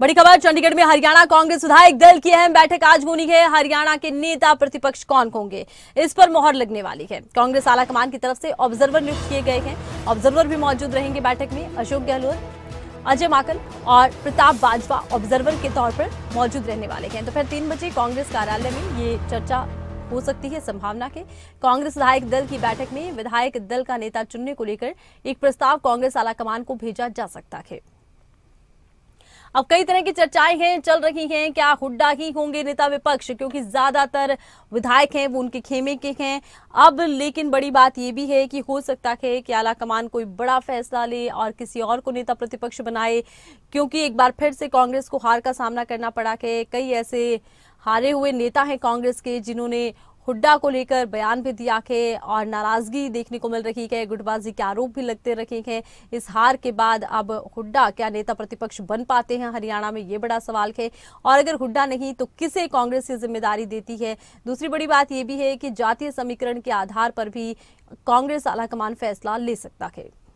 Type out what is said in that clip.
बड़ी खबर चंडीगढ़ में हरियाणा कांग्रेस विधायक दल की अहम बैठक आज होनी है हरियाणा के नेता प्रतिपक्ष कौन होंगे इस पर मोहर लगने वाली है कांग्रेस आला कमान की तरफ से ऑब्जर्वर नियुक्त किए गए हैं ऑब्जर्वर भी मौजूद रहेंगे बैठक में अशोक गहलोत अजय माकल और प्रताप बाजवा ऑब्जर्वर के तौर पर मौजूद रहने वाले हैं दोपहर तो तीन बजे कांग्रेस कार्यालय में ये चर्चा हो सकती है संभावना के कांग्रेस विधायक दल की बैठक में विधायक दल का नेता चुनने को लेकर एक प्रस्ताव कांग्रेस आला कमान को भेजा जा सकता है अब कई तरह की चर्चाएं हैं चल रही हैं क्या हुड्डा ही होंगे नेता विपक्ष क्योंकि ज्यादातर विधायक हैं वो उनके खेमे के हैं अब लेकिन बड़ी बात यह भी है कि हो सकता है कि आला कमान कोई बड़ा फैसला ले और किसी और को नेता प्रतिपक्ष बनाए क्योंकि एक बार फिर से कांग्रेस को हार का सामना करना पड़ा है कई ऐसे हारे हुए नेता हैं कांग्रेस के जिन्होंने हुड्डा को लेकर बयान भी दिया है और नाराजगी देखने को मिल रही है गुटबाजी के आरोप भी लगते रखे हैं इस हार के बाद अब हुड्डा क्या नेता प्रतिपक्ष बन पाते हैं हरियाणा में ये बड़ा सवाल है और अगर हुड्डा नहीं तो किसे कांग्रेस की जिम्मेदारी देती है दूसरी बड़ी बात यह भी है कि जातीय समीकरण के आधार पर भी कांग्रेस आलाकमान फैसला ले सकता है